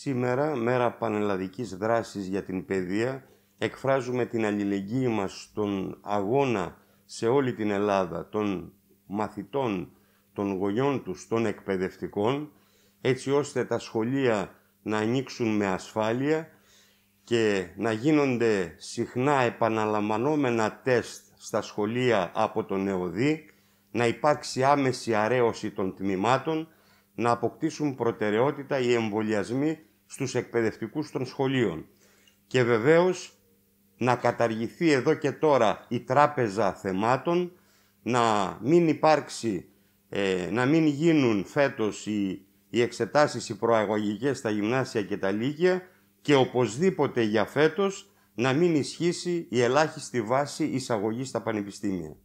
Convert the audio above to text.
Σήμερα, μέρα πανελλαδικής δράσης για την παιδεία, εκφράζουμε την αλληλεγγύη μας στον αγώνα σε όλη την Ελλάδα των μαθητών, των γονιών τους, των εκπαιδευτικών, έτσι ώστε τα σχολεία να ανοίξουν με ασφάλεια και να γίνονται συχνά επαναλαμβανόμενα τεστ στα σχολεία από τον ΕΟΔΗ, να υπάρξει άμεση αρέωση των τμήματων να αποκτήσουν προτεραιότητα οι εμβολιασμοί στους εκπαιδευτικούς των σχολείων. Και βεβαίως να καταργηθεί εδώ και τώρα η τράπεζα θεμάτων, να μην υπάρξει, ε, να μην γίνουν φέτος οι, οι εξετάσεις οι προαγωγικές στα γυμνάσια και τα λύκεια και οπωσδήποτε για φέτος να μην ισχύσει η ελάχιστη βάση εισαγωγής στα πανεπιστήμια.